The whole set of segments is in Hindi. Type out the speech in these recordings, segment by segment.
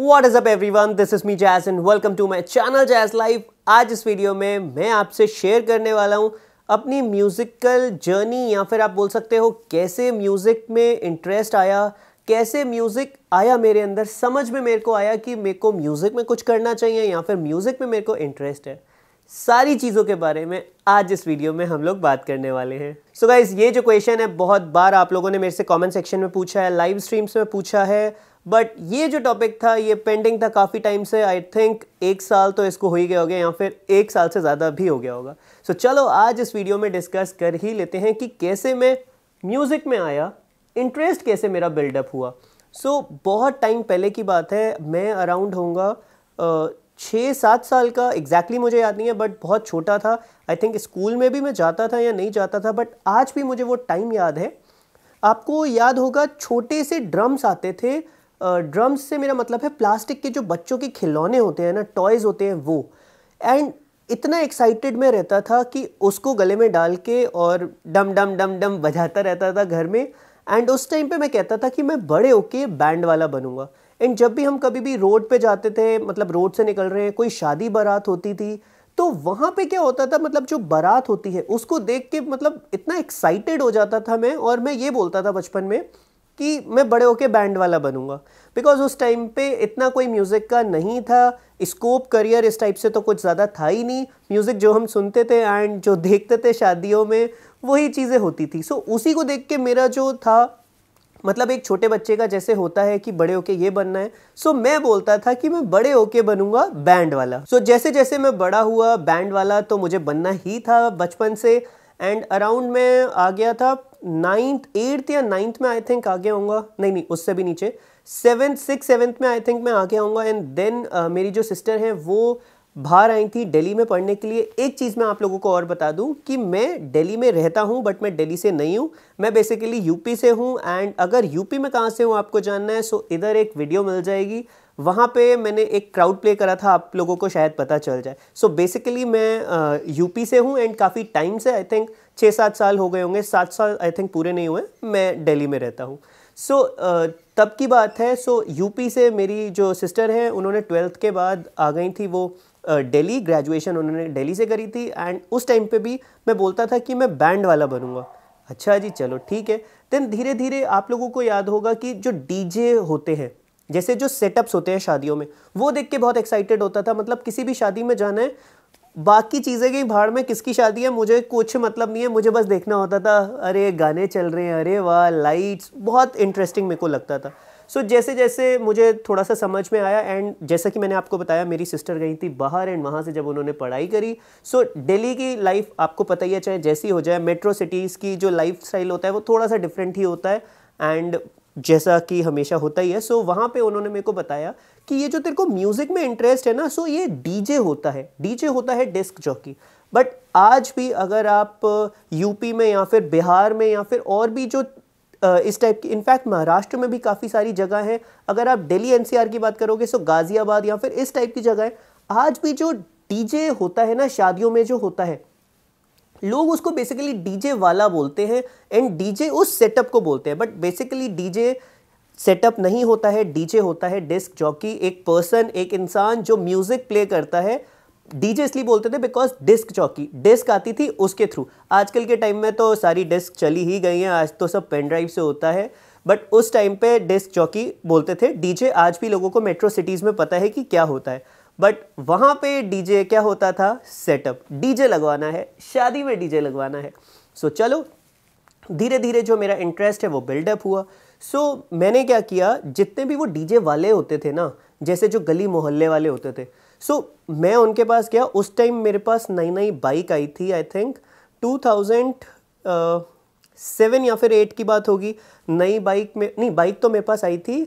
What is up everyone? This is me Jas and welcome to my channel Jas Life. आज इस वीडियो में मैं आपसे शेयर करने वाला हूँ अपनी म्यूज़िकल जर्नी या फिर आप बोल सकते हो कैसे म्यूज़िक में इंटरेस्ट आया कैसे म्यूज़िक आया मेरे अंदर समझ में मेरे को आया कि मेरे को म्यूज़िक में कुछ करना चाहिए या फिर म्यूज़िक में मेरे को इंटरेस्ट है सारी चीज़ों के बारे में आज इस वीडियो में हम लोग बात करने वाले हैं सो so गाइज ये जो क्वेश्चन है बहुत बार आप लोगों ने मेरे से कमेंट सेक्शन में पूछा है लाइव स्ट्रीम्स में पूछा है बट ये जो टॉपिक था ये पेंडिंग था काफ़ी टाइम से आई थिंक एक साल तो इसको हो ही गया होगा या फिर एक साल से ज़्यादा भी हो गया होगा सो so, चलो आज इस वीडियो में डिस्कस कर ही लेते हैं कि कैसे मैं म्यूज़िक में आया इंटरेस्ट कैसे मेरा बिल्डअप हुआ सो so, बहुत टाइम पहले की बात है मैं अराउंड होऊंगा छः सात साल का एग्जैक्टली exactly मुझे याद नहीं है बट बहुत छोटा था आई थिंक स्कूल में भी मैं जाता था या नहीं जाता था बट आज भी मुझे वो टाइम याद है आपको याद होगा छोटे से ड्रम्स आते थे ड्रम्स से मेरा मतलब है प्लास्टिक के जो बच्चों के खिलौने होते हैं ना टॉयज़ होते हैं वो एंड इतना एक्साइटेड मैं रहता था कि उसको गले में डाल के और डम डम डम डम बजाता रहता था घर में एंड उस टाइम पे मैं कहता था कि मैं बड़े होके बैंड वाला बनूंगा एंड जब भी हम कभी भी रोड पे जाते थे मतलब रोड से निकल रहे हैं कोई शादी बारात होती थी तो वहाँ पे क्या होता था मतलब जो बारात होती है उसको देख के मतलब इतना एक्साइटेड हो जाता था मैं और मैं ये बोलता था बचपन में कि मैं बड़े होके बैंड वाला बनूंगा बिकॉज उस टाइम पे इतना कोई म्यूज़िक का नहीं था स्कोप करियर इस टाइप से तो कुछ ज़्यादा था ही नहीं म्यूज़िक जो हम सुनते थे एंड जो देखते थे शादियों में वही चीज़ें होती थी सो so, उसी को देख के मेरा जो था मतलब एक छोटे बच्चे का जैसे होता है कि बड़े होके ये बनना है सो so, मैं बोलता था कि मैं बड़े होके बनूंगा बैंड वाला सो so, जैसे जैसे मैं बड़ा हुआ बैंड वाला तो मुझे बनना ही था बचपन से एंड अराउंड मैं आ गया था नाइन्थ एट्थ या नाइन्थ में आई थिंक आगे आऊँगा नहीं नहीं उससे भी नीचे सेवन्थ सिक्स सेवन्थ में आई थिंक मैं आगे आऊँगा एंड देन मेरी जो सिस्टर हैं वो बाहर आई थी दिल्ली में पढ़ने के लिए एक चीज़ मैं आप लोगों को और बता दूं कि मैं दिल्ली में रहता हूं बट मैं दिल्ली से नहीं हूं मैं बेसिकली यूपी से हूं एंड अगर यूपी में कहाँ से हूं आपको जानना है सो इधर एक वीडियो मिल जाएगी वहाँ पे मैंने एक क्राउड प्ले करा था आप लोगों को शायद पता चल जाए सो so बेसिकली मैं यूपी से हूँ एंड काफ़ी टाइम से आई थिंक छः सात साल हो गए होंगे सात साल आई थिंक पूरे नहीं हुए मैं दिल्ली में रहता हूँ सो so, uh, तब की बात है सो so, यूपी से मेरी जो सिस्टर हैं उन्होंने ट्वेल्थ के बाद आ गई थी वो डेली uh, ग्रेजुएशन उन्होंने डेली से करी थी एंड उस टाइम पे भी मैं बोलता था कि मैं बैंड वाला बनूंगा अच्छा जी चलो ठीक है देन धीरे धीरे आप लोगों को याद होगा कि जो डीजे होते हैं जैसे जो सेटअप्स होते हैं शादियों में वो देख के बहुत एक्साइटेड होता था मतलब किसी भी शादी में जाना है बाकी चीज़ें की भाड़ में किसकी शादी है मुझे कुछ मतलब नहीं है मुझे बस देखना होता था अरे गाने चल रहे हैं अरे वाह लाइट्स बहुत इंटरेस्टिंग मेरे को लगता था सो so, जैसे जैसे मुझे थोड़ा सा समझ में आया एंड जैसा कि मैंने आपको बताया मेरी सिस्टर गई थी बाहर एंड वहाँ से जब उन्होंने पढ़ाई करी सो so, दिल्ली की लाइफ आपको पता ही है चाहे जैसी हो जाए मेट्रो सिटीज़ की जो लाइफ स्टाइल होता है वो थोड़ा सा डिफरेंट ही होता है एंड जैसा कि हमेशा होता ही है सो वहाँ पे उन्होंने मेरे को बताया कि ये जो तेरे को म्यूज़िक में इंटरेस्ट है ना सो ये डीजे होता है डीजे होता है डिस्क जॉकी बट आज भी अगर आप यूपी uh, में या फिर बिहार में या फिर और भी जो uh, इस टाइप की इनफैक्ट महाराष्ट्र में भी काफ़ी सारी जगह हैं अगर आप दिल्ली एनसीआर की बात करोगे सो गाज़ियाबाद या फिर इस टाइप की जगह है आज भी जो डीजे होता है ना शादियों में जो होता है लोग उसको बेसिकली डीजे वाला बोलते हैं एंड डीजे उस सेटअप को बोलते हैं बट बेसिकली डीजे सेटअप नहीं होता है डीजे होता है डिस्क जॉकी एक पर्सन एक इंसान जो म्यूज़िक प्ले करता है डीजे इसलिए बोलते थे बिकॉज डिस्क चौकी डिस्क आती थी उसके थ्रू आजकल के टाइम में तो सारी डिस्क चली ही गई हैं आज तो सब पेन ड्राइव से होता है बट उस टाइम पे डिस्क चौकी बोलते थे डीजे आज भी लोगों को मेट्रो सिटीज़ में पता है कि क्या होता है बट वहाँ पे डीजे क्या होता था सेटअप डीजे लगवाना है शादी में डीजे लगवाना है सो so, चलो धीरे धीरे जो मेरा इंटरेस्ट है वो बिल्डअप हुआ सो so, मैंने क्या किया जितने भी वो डीजे वाले होते थे ना जैसे जो गली मोहल्ले वाले होते थे सो so, मैं उनके पास गया उस टाइम मेरे पास नई नई बाइक आई थी आई थिंक थाउजेंड सेवन या फिर एट की बात होगी नई बाइक में नहीं बाइक तो मेरे पास आई थी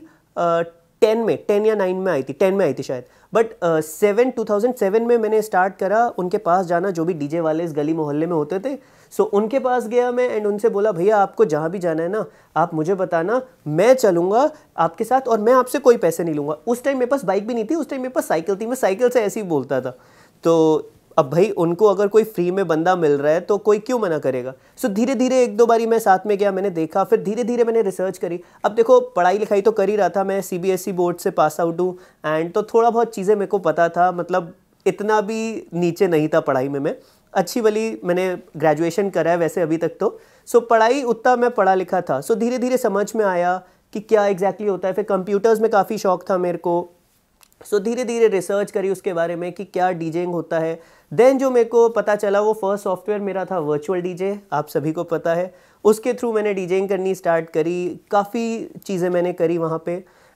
टेन में टेन या नाइन में आई थी टेन में आई थी शायद but seven two thousand seven में मैंने स्टार्ट करा उनके पास जाना जो भी डीजे वाले इस गली मोहल्ले में होते थे सो so, उनके पास गया मैं एंड उनसे बोला भैया आपको जहाँ भी जाना है ना आप मुझे बताना मैं चलूँगा आपके साथ और मैं आपसे कोई पैसे नहीं लूँगा उस टाइम मेरे पास बाइक भी नहीं थी उस टाइम मेरे पास साइकिल थी मैं साइकिल से ऐसे ही बोलता था तो अब भाई उनको अगर कोई फ्री में बंदा मिल रहा है तो कोई क्यों मना करेगा सो धीरे धीरे एक दो बारी मैं साथ में गया मैंने देखा फिर धीरे धीरे मैंने रिसर्च करी अब देखो पढ़ाई लिखाई तो कर ही रहा था मैं सी बोर्ड e से पास आउट हूँ एंड तो थोड़ा बहुत चीज़ें मेरे को पता था मतलब इतना भी नीचे नहीं था पढ़ाई में मैं अच्छी वाली मैंने ग्रेजुएशन करा है वैसे अभी तक तो सो पढ़ाई उतना मैं पढ़ा लिखा था सो धीरे धीरे समझ में आया कि क्या एग्जैक्टली होता है फिर कंप्यूटर्स में काफ़ी शौक था मेरे को सो धीरे धीरे रिसर्च करी उसके बारे में कि क्या डीजेंग होता है देन जो मेरे को पता चला वो फर्स्ट सॉफ्टवेयर मेरा था वर्चुअल डीजे आप सभी को पता है उसके थ्रू मैंने डीजेइंग करनी स्टार्ट करी काफ़ी चीज़ें मैंने करी वहाँ पे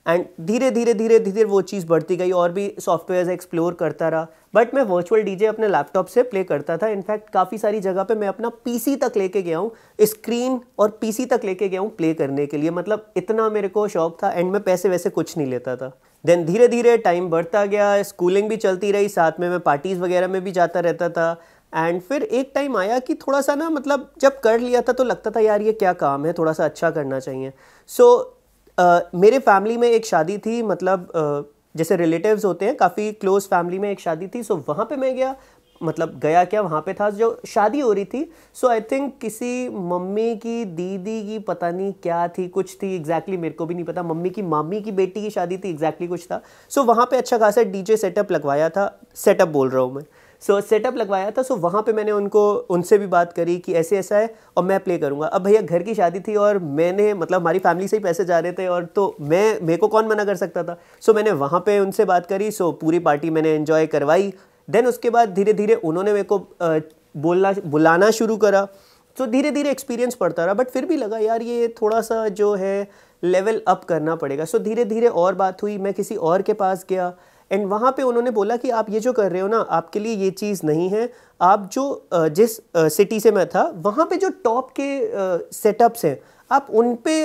एंड धीरे धीरे धीरे धीरे वो चीज़ बढ़ती गई और भी सॉफ्टवेयर एक्सप्लोर करता रहा बट मैं वर्चुअल डीजे अपने लैपटॉप से प्ले करता था इनफैक्ट काफ़ी सारी जगह पे मैं अपना पीसी तक लेके गया हूँ स्क्रीन और पीसी तक लेके गया हूँ प्ले करने के लिए मतलब इतना मेरे को शौक था एंड मैं पैसे वैसे कुछ नहीं लेता था देन धीरे धीरे टाइम बढ़ता गया स्कूलिंग भी चलती रही साथ में मैं पार्टीज़ वगैरह में भी जाता रहता था एंड फिर एक टाइम आया कि थोड़ा सा ना मतलब जब कर लिया था तो लगता था यार ये क्या काम है थोड़ा सा अच्छा करना चाहिए सो so, uh, मेरे फैमिली में एक शादी थी मतलब uh, जैसे रिलेटिव्स होते हैं काफ़ी क्लोज फैमिली में एक शादी थी सो so वहाँ पे मैं गया मतलब गया क्या वहाँ पे था जो शादी हो रही थी सो आई थिंक किसी मम्मी की दीदी की पता नहीं क्या थी कुछ थी एग्जैक्टली exactly मेरे को भी नहीं पता मम्मी की मामी की बेटी की शादी थी एग्जैक्टली exactly कुछ था सो so, वहाँ पे अच्छा खासा डीजे सेटअप लगवाया था सेटअप बोल रहा हूँ मैं सो so, सेटअप लगवाया था सो so, वहाँ पे मैंने उनको उनसे भी बात करी कि ऐसे ऐसा है और मैं प्ले करूँगा अब भैया घर की शादी थी और मैंने मतलब हमारी फैमिली से ही पैसे जा रहे थे और तो मैं मेरे को कौन मना कर सकता था सो so, मैंने वहाँ पे उनसे बात करी सो so, पूरी पार्टी मैंने इन्जॉय करवाई देन उसके बाद धीरे धीरे उन्होंने मेरे को बोलना बुलाना शुरू करा तो धीरे धीरे एक्सपीरियंस पड़ता रहा बट फिर भी लगा यार ये थोड़ा सा जो है लेवल अप करना पड़ेगा सो धीरे धीरे और बात हुई मैं किसी और के पास गया एंड वहाँ पे उन्होंने बोला कि आप ये जो कर रहे हो ना आपके लिए ये चीज़ नहीं है आप जो जिस सिटी से मैं था वहाँ पे जो टॉप के सेटअप्स हैं आप उन पे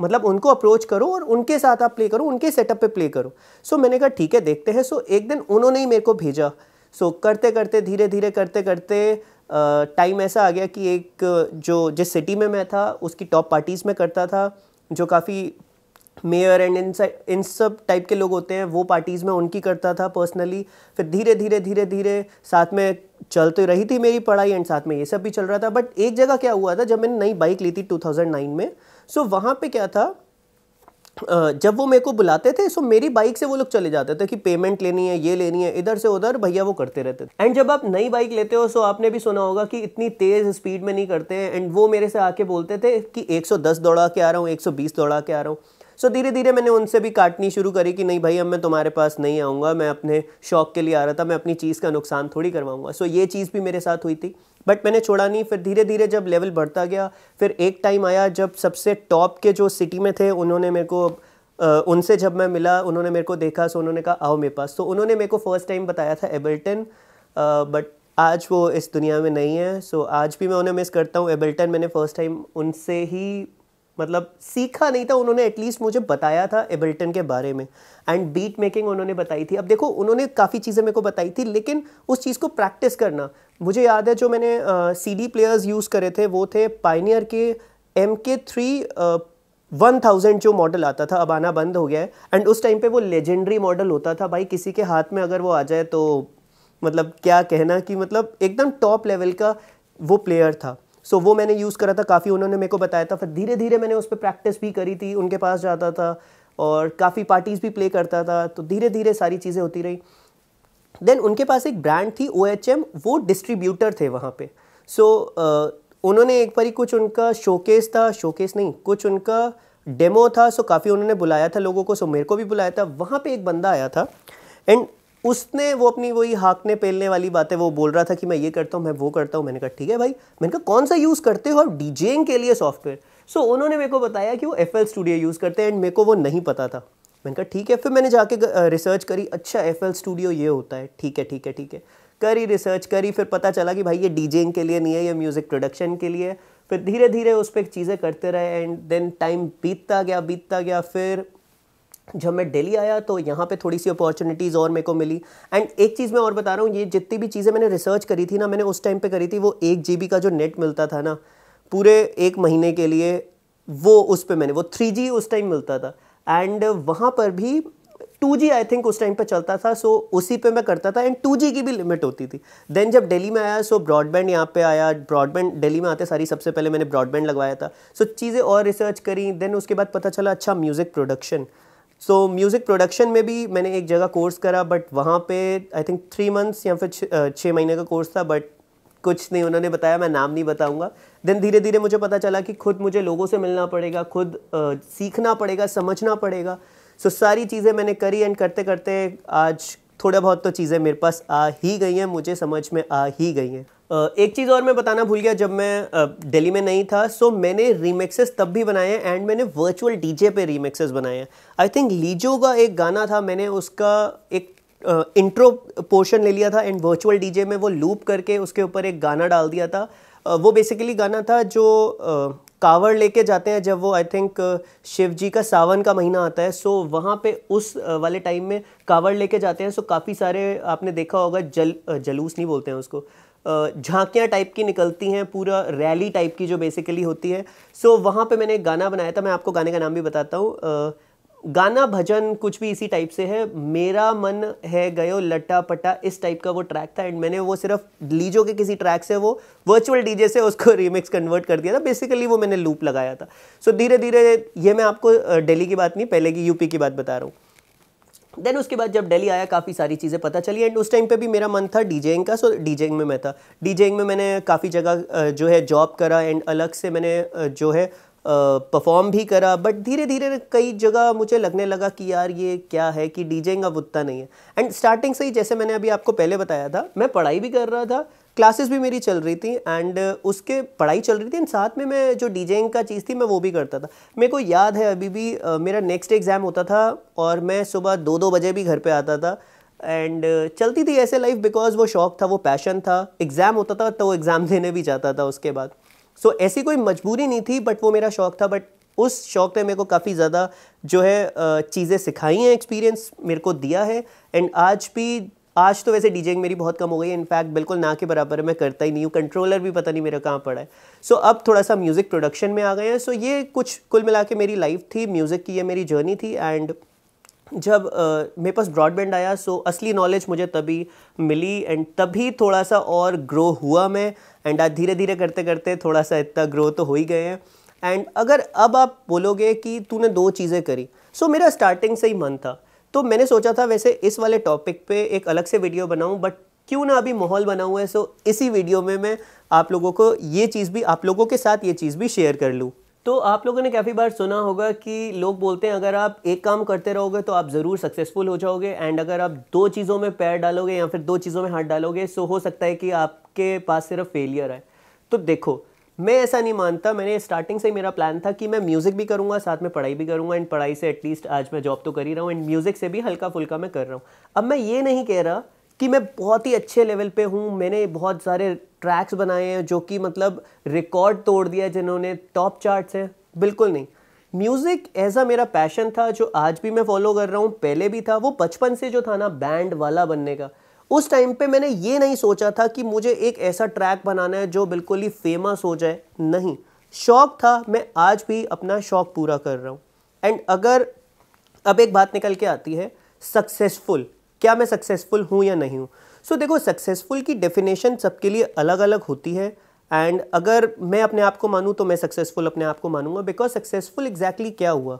मतलब उनको अप्रोच करो और उनके साथ आप प्ले करो उनके सेटअप पे प्ले करो सो so, मैंने कहा ठीक है देखते हैं सो so, एक दिन उन्होंने ही मेरे को भेजा सो so, करते करते धीरे धीरे करते करते टाइम ऐसा आ गया कि एक जो जिस सिटी में मैं था उसकी टॉप पार्टीज़ में करता था जो काफ़ी मेयर एंड इन इन सब टाइप के लोग होते हैं वो पार्टीज़ में उनकी करता था पर्सनली फिर धीरे धीरे धीरे धीरे साथ में चलते तो रही थी मेरी पढ़ाई एंड साथ में ये सब भी चल रहा था बट एक जगह क्या हुआ था जब मैंने नई बाइक ली थी 2009 में सो वहाँ पे क्या था जब वो मेरे को बुलाते थे सो मेरी बाइक से वो लोग चले जाते थे कि पेमेंट लेनी है ये लेनी है इधर से उधर भैया वो करते रहते थे एंड जब आप नई बाइक लेते हो सो आपने भी सुना होगा कि इतनी तेज़ स्पीड में नहीं करते हैं एंड वो मेरे से आके बोलते थे कि 110 दौड़ा के आ रहा हूँ 120 दौड़ा के आ रहा हूँ सो धीरे धीरे मैंने उनसे भी काटनी शुरू करी कि नहीं भाई अब मैं तुम्हारे पास नहीं आऊँगा मैं अपने शौक के लिए आ रहा था मैं अपनी चीज़ का नुकसान थोड़ी करवाऊँगा सो ये चीज़ भी मेरे साथ हुई थी बट मैंने छोड़ा नहीं फिर धीरे धीरे जब लेवल बढ़ता गया फिर एक टाइम आया जब सबसे टॉप के जो सिटी में थे उन्होंने मेरे को उनसे जब मैं मिला उन्होंने मेरे को देखा सो उन्होंने कहा आओ मेरे पास तो उन्होंने मेरे को फर्स्ट टाइम बताया था एबल्टन बट आज वो इस दुनिया में नहीं है सो आज भी मैं उन्हें मिस करता हूँ एबल्टन मैंने फ़र्स्ट टाइम उनसे ही मतलब सीखा नहीं था उन्होंने एटलीस्ट मुझे बताया था एबल्टन के बारे में एंड बीट मेकिंग उन्होंने बताई थी अब देखो उन्होंने काफ़ी चीज़ें मेरे को बताई थी लेकिन उस चीज़ को प्रैक्टिस करना मुझे याद है जो मैंने सी डी प्लेयर्स यूज़ करे थे वो थे पाइनियर के M K three one thousand जो मॉडल आता था अब आना बंद हो गया है एंड उस टाइम पे वो लेजेंडरी मॉडल होता था भाई किसी के हाथ में अगर वो आ जाए तो मतलब क्या कहना कि मतलब एकदम टॉप लेवल का वो प्लेयर था सो so, वो मैंने यूज़ करा था काफ़ी उन्होंने मेरे को बताया था फिर धीरे धीरे मैंने उस पर प्रैक्टिस भी करी थी उनके पास जाता था और काफ़ी पार्टीज़ भी प्ले करता था तो धीरे धीरे सारी चीज़ें होती रही देन उनके पास एक ब्रांड थी ओ वो डिस्ट्रीब्यूटर थे वहाँ पर सो so, uh, उन्होंने एक ही कुछ उनका शोकेस था शोकेस नहीं कुछ उनका डेमो था सो काफ़ी उन्होंने बुलाया था लोगों को सो मेरे को भी बुलाया था वहाँ पे एक बंदा आया था एंड उसने वो अपनी वही हाँकने पेलने वाली बातें वो बोल रहा था कि मैं ये करता हूँ मैं वो करता हूँ मैंने कहा ठीक है भाई मैंने कहा कौन सा यूज़ करते हो आप डीजेइंग के लिए सॉफ्टवेयर सो so, उन्होंने मेरे को बताया कि वो एफ एल स्टूडियो यूज़ करते हैं एंड मेरे को वो नहीं पता था मैंने कहा ठीक है फिर मैंने जाके रिसर्च करी अच्छा एफ एल स्टूडियो ये होता है ठीक है ठीक है ठीक है करी रिसर्च करी फिर पता चला कि भाई ये डीजेइंग के लिए नहीं है ये म्यूज़िक प्रोडक्शन के लिए फिर धीरे धीरे उस पर चीज़ें करते रहे एंड देन टाइम बीतता गया बीतता गया फिर जब मैं दिल्ली आया तो यहाँ पे थोड़ी सी अपॉर्चुनिटीज़ और मेरे को मिली एंड एक चीज़ मैं और बता रहा हूँ ये जितनी भी चीज़ें मैंने रिसर्च करी थी ना मैंने उस टाइम पे करी थी वो एक जी का जो नेट मिलता था ना पूरे एक महीने के लिए वो उस पर मैंने वो थ्री जी उस टाइम मिलता था एंड वहाँ पर भी टू जी आई थिंक उस टाइम पर चलता था सो उसी पे मैं करता था एंड टू जी की भी लिमिट होती थी देन जब दिल्ली में आया सो ब्रॉडबैंड यहाँ पे आया ब्रॉडबैंड दिल्ली में आते सारी सबसे पहले मैंने ब्रॉडबैंड लगवाया था सो so चीज़ें और रिसर्च करी देन उसके बाद पता चला अच्छा music production so music production में भी मैंने एक जगह कोर्स करा बट वहाँ पे आई थिंक थ्री मंथ्स या फिर छः महीने का कोर्स था बट कुछ नहीं उन्होंने बताया मैं नाम नहीं बताऊंगा देन धीरे धीरे मुझे पता चला कि खुद मुझे लोगों से मिलना पड़ेगा खुद आ, सीखना पड़ेगा समझना पड़ेगा सो so, सारी चीज़ें मैंने करी एंड करते करते आज थोड़ा बहुत तो चीज़ें मेरे पास आ ही गई हैं मुझे समझ में आ ही गई हैं एक चीज़ और मैं बताना भूल गया जब मैं दिल्ली में नहीं था सो मैंने रीमिक्सेस तब भी बनाए हैं एंड मैंने वर्चुअल डीजे पे रीमिक्सेस बनाए हैं आई थिंक लीजो का एक गाना था मैंने उसका एक इंट्रो पोर्शन ले लिया था एंड वर्चुअल डीजे में वो लूप करके उसके ऊपर एक गाना डाल दिया था वो बेसिकली गाना था जो uh, कावड़ लेके जाते हैं जब वो आई थिंक शिव जी का सावन का महीना आता है सो वहाँ पे उस वाले टाइम में कावड़ लेके जाते हैं सो काफ़ी सारे आपने देखा होगा जल जलूस नहीं बोलते हैं उसको झांकियाँ टाइप की निकलती हैं पूरा रैली टाइप की जो बेसिकली होती है सो वहाँ पे मैंने एक गाना बनाया था मैं आपको गाने का नाम भी बताता हूँ गाना भजन कुछ भी इसी टाइप से है मेरा मन है गयो लट्टा पट्टा इस टाइप का वो ट्रैक था एंड मैंने वो सिर्फ लीजो के किसी ट्रैक से वो वर्चुअल डीजे से उसको रीमिक्स कन्वर्ट कर दिया था बेसिकली वो मैंने लूप लगाया था सो धीरे धीरे ये मैं आपको दिल्ली की बात नहीं पहले की यूपी की बात बता रहा हूँ देन उसके बाद जब दिल्ली आया काफ़ी सारी चीज़ें पता चली एंड उस टाइम पे भी मेरा मन था डीजेइंग का सो डीजेइंग में मैं था डीजेइंग में मैंने काफ़ी जगह जो है जॉब करा एंड अलग से मैंने जो है परफॉर्म भी करा बट धीरे धीरे कई जगह मुझे लगने लगा कि यार ये क्या है कि डीजेइंग अब उतना नहीं है एंड स्टार्टिंग से ही जैसे मैंने अभी आपको पहले बताया था मैं पढ़ाई भी कर रहा था क्लासेस भी मेरी चल रही थी एंड उसके पढ़ाई चल रही थी एंड साथ में मैं जो डीजेइंग का चीज़ थी मैं वो भी करता था मेरे को याद है अभी भी मेरा नेक्स्ट एग्ज़ाम होता था और मैं सुबह दो दो बजे भी घर पर आता था एंड uh, चलती थी ऐसे लाइफ बिकॉज वो शौक था वो पैशन था एग्ज़ाम होता था तो वो एग्ज़ाम देने भी जाता था उसके बाद सो so, ऐसी कोई मजबूरी नहीं थी बट वो मेरा शौक था बट उस शौक ने मेरे को काफ़ी ज़्यादा जो है चीज़ें सिखाई हैं एक्सपीरियंस मेरे को दिया है एंड आज भी आज तो वैसे डीजेइंग मेरी बहुत कम हो गई है इनफैक्ट बिल्कुल ना के बराबर मैं करता ही नहीं हूँ कंट्रोलर भी पता नहीं मेरा कहाँ पड़ा है सो so, अब थोड़ा सा म्यूज़िक प्रोडक्शन में आ गए हैं सो so, ये कुछ कुल मिला के मेरी लाइफ थी म्यूज़िक की ये मेरी जर्नी थी एंड जब uh, मेरे पास ब्रॉडबैंड आया सो असली नॉलेज मुझे तभी मिली एंड तभी थोड़ा सा और ग्रो हुआ मैं एंड आज धीरे धीरे करते करते थोड़ा सा इतना ग्रो तो हो ही गए हैं एंड अगर अब आप बोलोगे कि तूने दो चीज़ें करी सो so, मेरा स्टार्टिंग से ही मन था तो मैंने सोचा था वैसे इस वाले टॉपिक पे एक अलग से वीडियो बनाऊं बट क्यों ना अभी माहौल बना हुआ है सो इसी वीडियो में मैं आप लोगों को ये चीज़ भी आप लोगों के साथ ये चीज़ भी शेयर कर लूँ तो आप लोगों ने काफ़ी बार सुना होगा कि लोग बोलते हैं अगर आप एक काम करते रहोगे तो आप ज़रूर सक्सेसफुल हो जाओगे एंड अगर आप दो चीज़ों में पैर डालोगे या फिर दो चीज़ों में हाथ डालोगे सो हो सकता है कि आपके पास सिर्फ फेलियर है तो देखो मैं ऐसा नहीं मानता मैंने स्टार्टिंग से ही मेरा प्लान था कि मैं म्यूज़िक भी करूँगा साथ में पढ़ाई भी करूँगा एंड पढ़ाई से एटलीस्ट आज मैं जॉब तो कर ही रहा हूँ एंड म्यूज़िक से भी हल्का फुल्का मैं कर रहा हूँ अब मैं ये नहीं कह रहा कि मैं बहुत ही अच्छे लेवल पे हूँ मैंने बहुत सारे ट्रैक्स बनाए हैं जो कि मतलब रिकॉर्ड तोड़ दिया जिन्होंने टॉप चार्ट्स हैं बिल्कुल नहीं म्यूज़िक ऐसा मेरा पैशन था जो आज भी मैं फॉलो कर रहा हूँ पहले भी था वो बचपन से जो था ना बैंड वाला बनने का उस टाइम पे मैंने ये नहीं सोचा था कि मुझे एक ऐसा ट्रैक बनाना है जो बिल्कुल ही फेमस हो जाए नहीं शौक था मैं आज भी अपना शौक पूरा कर रहा हूँ एंड अगर अब एक बात निकल के आती है सक्सेसफुल क्या मैं सक्सेसफुल हूँ या नहीं हूँ सो so, देखो सक्सेसफुल की डेफिनेशन सबके लिए अलग अलग होती है एंड अगर मैं अपने आप को मानूँ तो मैं सक्सेसफुल अपने आप को मानूंगा बिकॉज सक्सेसफुल एग्जैक्टली क्या हुआ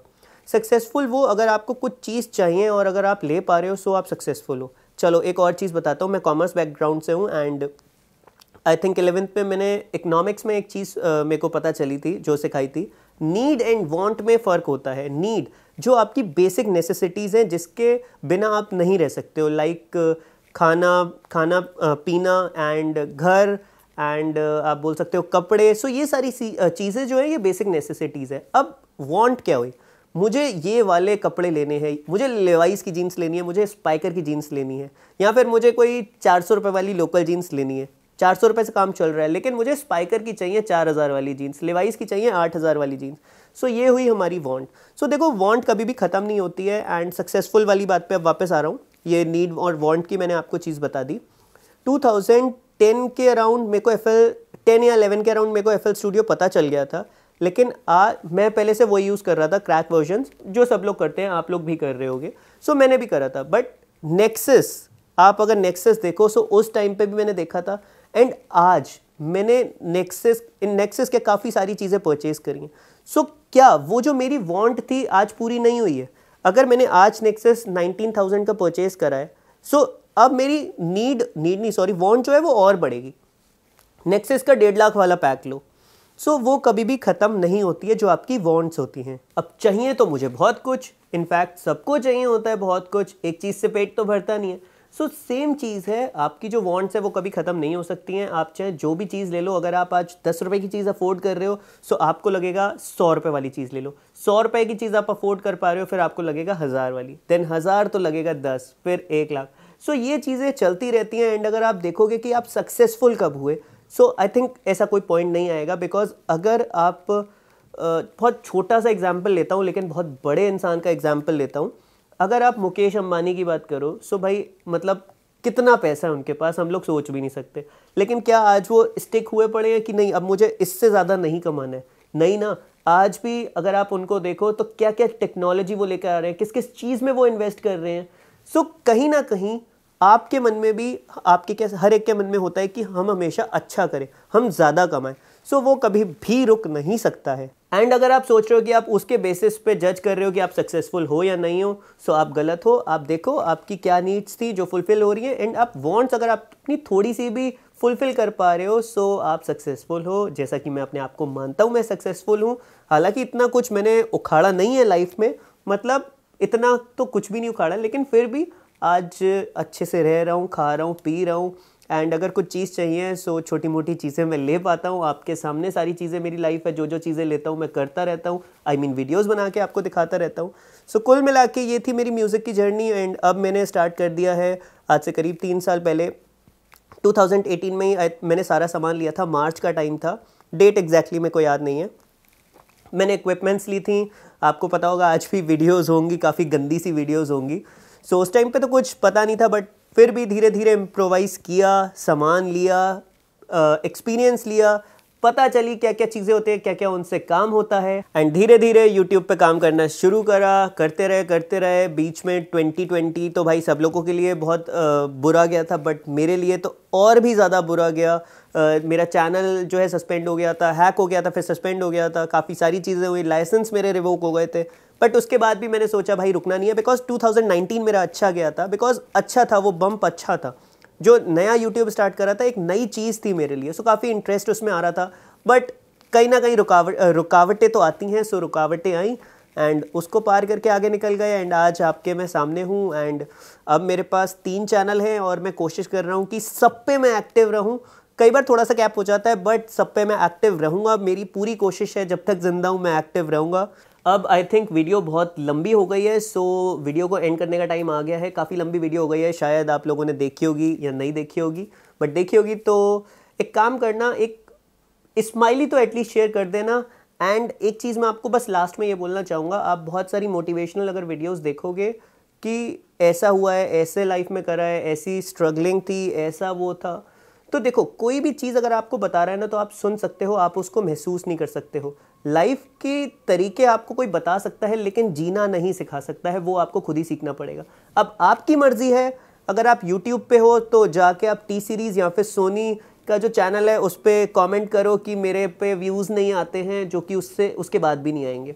सक्सेसफुल वो अगर आपको कुछ चीज़ चाहिए और अगर आप ले पा रहे हो सो आप सक्सेसफुल हो चलो एक और चीज़ बताता हूँ मैं कॉमर्स बैकग्राउंड से हूँ एंड आई थिंक एलेवेंथ में मैंने इकनॉमिक्स में एक चीज़ uh, मेरे को पता चली थी जो सिखाई थी नीड एंड वांट में फ़र्क होता है नीड जो आपकी बेसिक नेसेसिटीज़ हैं जिसके बिना आप नहीं रह सकते हो लाइक like, खाना खाना पीना एंड घर एंड आप बोल सकते हो कपड़े सो ये सारी चीज़ें जो है ये बेसिक नेसेसिटीज़ है अब वांट क्या हुई मुझे ये वाले कपड़े लेने हैं मुझे लेवाइस की जीन्स लेनी है मुझे स्पाइकर की जीन्स लेनी है या फिर मुझे कोई चार सौ रुपये वाली लोकल जीन्स लेनी है चार सौ रुपये से काम चल रहा है लेकिन मुझे स्पाइकर की चाहिए चार हज़ार वाली जीन्स लेवाइस की चाहिए आठ हज़ार वाली जीन्स सो ये हुई हमारी वॉन्ट सो देखो वॉन्ट कभी भी ख़त्म नहीं होती है एंड सक्सेसफुल वाली बात पर अब वापस आ रहा हूँ ये नीड और वॉन्ट की मैंने आपको चीज़ बता दी टू थाउजेंड टेन के अराउंड मेरे को एफ एल टेन या अलेवन के अराउंड मेरे को एफ एल स्टूडियो पता चल गया था लेकिन आ मैं पहले से वो यूज़ कर रहा था क्रैक वर्जन जो सब लोग करते हैं आप लोग भी कर रहे होंगे सो मैंने भी करा था बट नेक्सेस आप अगर नेक्सेस देखो सो उस टाइम पे भी मैंने देखा था एंड आज मैंने नेक्सेस इन नेक्सेस के काफ़ी सारी चीज़ें परचेज करी हैं सो so, क्या वो जो मेरी वांट थी आज पूरी नहीं हुई है अगर मैंने आज नेक्सेस 19,000 का परचेज करा है सो so, अब मेरी नीड नीड नहीं सॉरी वांट जो है वो और बढ़ेगी नेक्सेस का डेढ़ लाख वाला पैक लो सो so, वो कभी भी ख़त्म नहीं होती है जो आपकी वॉन्ट्स होती हैं अब चाहिए तो मुझे बहुत कुछ इनफैक्ट सबको चाहिए होता है बहुत कुछ एक चीज़ से पेट तो भरता नहीं है सो सेम चीज़ है आपकी जो वॉन्ट्स है वो कभी ख़त्म नहीं हो सकती हैं आप चाहे जो भी चीज़ ले लो अगर आप आज दस रुपए की चीज़ अफोर्ड कर रहे हो सो आपको लगेगा सौ रुपए वाली चीज़ ले लो सौ रुपए की चीज़ आप अफोर्ड कर पा रहे हो फिर आपको लगेगा हज़ार वाली देन हज़ार तो लगेगा दस फिर एक लाख सो ये चीज़ें चलती रहती हैं एंड अगर आप देखोगे कि आप सक्सेसफुल कब हुए सो आई थिंक ऐसा कोई पॉइंट नहीं आएगा बिकॉज अगर आप बहुत छोटा सा एग्जाम्पल लेता हूँ लेकिन बहुत बड़े इंसान का एग्जाम्पल लेता हूँ अगर आप मुकेश अंबानी की बात करो सो भाई मतलब कितना पैसा है उनके पास हम लोग सोच भी नहीं सकते लेकिन क्या आज वो स्टिक हुए पड़े हैं कि नहीं अब मुझे इससे ज़्यादा नहीं कमाना है नहीं ना आज भी अगर आप उनको देखो तो क्या क्या टेक्नोलॉजी वो लेकर आ रहे हैं किस किस चीज़ में वो इन्वेस्ट कर रहे हैं सो कहीं ना कहीं आपके मन में भी आपके क्या हर एक के मन में होता है कि हम हमेशा अच्छा करें हम ज़्यादा कमाएं सो वो कभी भी रुक नहीं सकता है एंड अगर आप सोच रहे हो कि आप उसके बेसिस पे जज कर रहे हो कि आप सक्सेसफुल हो या नहीं हो सो आप गलत हो आप देखो आपकी क्या नीड्स थी जो फुलफिल हो रही है एंड आप वांट्स अगर आप अपनी थोड़ी सी भी फुलफिल कर पा रहे हो सो आप सक्सेसफुल हो जैसा कि मैं अपने आप को मानता हूँ मैं सक्सेसफुल हूँ हालांकि इतना कुछ मैंने उखाड़ा नहीं है लाइफ में मतलब इतना तो कुछ भी नहीं उखाड़ा लेकिन फिर भी आज अच्छे से रह रहा हूँ खा रहा हूँ पी रहा हूँ एंड अगर कुछ चीज़ चाहिए सो छोटी मोटी चीज़ें मैं ले पाता हूँ आपके सामने सारी चीज़ें मेरी लाइफ है जो जो चीज़ें लेता हूँ मैं करता रहता हूँ आई मीन वीडियोज़ बना के आपको दिखाता रहता हूँ सो so, कुल मिला के ये थी मेरी म्यूज़िक की जर्नी एंड अब मैंने स्टार्ट कर दिया है आज से करीब तीन साल पहले 2018 में ही मैंने सारा सामान लिया था मार्च का टाइम था डेट एग्जैक्टली मेरे को याद नहीं है मैंने इक्विपमेंट्स ली थी आपको पता होगा आज भी वीडियोस होंगी काफ़ी गंदी सी वीडियोस होंगी सो so, उस टाइम पे तो कुछ पता नहीं था बट फिर भी धीरे धीरे इम्प्रोवाइज़ किया सामान लिया एक्सपीरियंस लिया पता चली क्या क्या चीज़ें होती है क्या क्या उनसे काम होता है एंड धीरे धीरे यूट्यूब पे काम करना शुरू करा करते रहे करते रहे बीच में 2020 तो भाई सब लोगों के लिए बहुत बुरा गया था बट मेरे लिए तो और भी ज़्यादा बुरा गया मेरा चैनल जो है सस्पेंड हो गया था हैक हो गया था फिर सस्पेंड हो गया था काफ़ी सारी चीज़ें हुई लाइसेंस मेरे रिवोक हो गए थे बट उसके बाद भी मैंने सोचा भाई रुकना नहीं है बिकॉज 2019 मेरा अच्छा गया था बिकॉज अच्छा था वो बम्प अच्छा था जो नया यूट्यूब स्टार्ट करा था एक नई चीज़ थी मेरे लिए सो काफ़ी इंटरेस्ट उसमें आ रहा था बट कहीं ना कहीं रुकावट रुकावटें तो आती हैं सो रुकावटें आई एंड उसको पार करके आगे निकल गए एंड आज आपके मैं सामने हूँ एंड अब मेरे पास तीन चैनल हैं और मैं कोशिश कर रहा हूँ कि सब पे मैं एक्टिव रहूँ कई बार थोड़ा सा गैप हो जाता है बट सब पे मैं एक्टिव रहूँगा मेरी पूरी कोशिश है जब तक ज़िंदा हूँ मैं एक्टिव रहूँगा अब आई थिंक वीडियो बहुत लंबी हो गई है सो वीडियो को एंड करने का टाइम आ गया है काफ़ी लंबी वीडियो हो गई है शायद आप लोगों ने देखी होगी या नहीं देखी होगी बट देखी होगी तो एक काम करना एक स्माइली तो एटलीस्ट शेयर कर देना एंड एक चीज़ मैं आपको बस लास्ट में ये बोलना चाहूँगा आप बहुत सारी मोटिवेशनल अगर वीडियोज़ देखोगे कि ऐसा हुआ है ऐसे लाइफ में करा है ऐसी स्ट्रगलिंग थी ऐसा वो था तो देखो कोई भी चीज़ अगर आपको बता रहा है ना तो आप सुन सकते हो आप उसको महसूस नहीं कर सकते हो लाइफ के तरीके आपको कोई बता सकता है लेकिन जीना नहीं सिखा सकता है वो आपको खुद ही सीखना पड़ेगा अब आपकी मर्ज़ी है अगर आप यूट्यूब पे हो तो जाके आप टी सीरीज़ या फिर सोनी का जो चैनल है उस पर कॉमेंट करो कि मेरे पे व्यूज़ नहीं आते हैं जो कि उससे उसके बाद भी नहीं आएंगे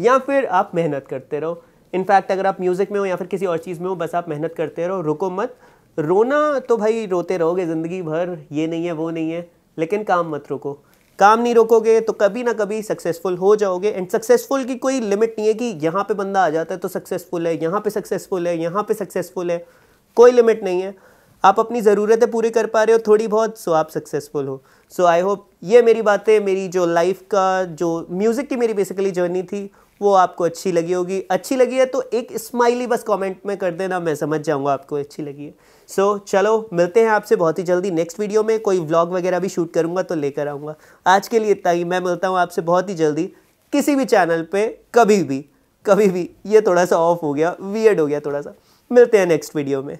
या फिर आप मेहनत करते रहो इनफैक्ट अगर आप म्यूज़िक में हो या फिर किसी और चीज़ में हो बस आप मेहनत करते रहो रुको मत रोना तो भाई रोते रहोगे ज़िंदगी भर ये नहीं है वो नहीं है लेकिन काम मत रुको काम नहीं रोकोगे तो कभी ना कभी सक्सेसफुल हो जाओगे एंड सक्सेसफुल की कोई लिमिट नहीं है कि यहाँ पे बंदा आ जाता है तो सक्सेसफुल है यहाँ पे सक्सेसफुल है यहाँ पे सक्सेसफुल है कोई लिमिट नहीं है आप अपनी ज़रूरतें पूरी कर पा रहे हो थोड़ी बहुत सो आप सक्सेसफुल हो सो आई होप ये मेरी बातें मेरी जो लाइफ का जो म्यूज़िक की मेरी बेसिकली जर्नी थी वो आपको अच्छी लगी होगी अच्छी लगी है तो एक स्माइली बस कमेंट में कर देना मैं समझ जाऊंगा आपको अच्छी लगी है सो so, चलो मिलते हैं आपसे बहुत ही जल्दी नेक्स्ट वीडियो में कोई व्लॉग वगैरह भी शूट करूँगा तो लेकर आऊँगा आज के लिए इतना ही मैं मिलता हूँ आपसे बहुत ही जल्दी किसी भी चैनल पर कभी भी कभी भी ये थोड़ा सा ऑफ हो गया वियर्ड हो गया थोड़ा सा मिलते हैं नेक्स्ट वीडियो में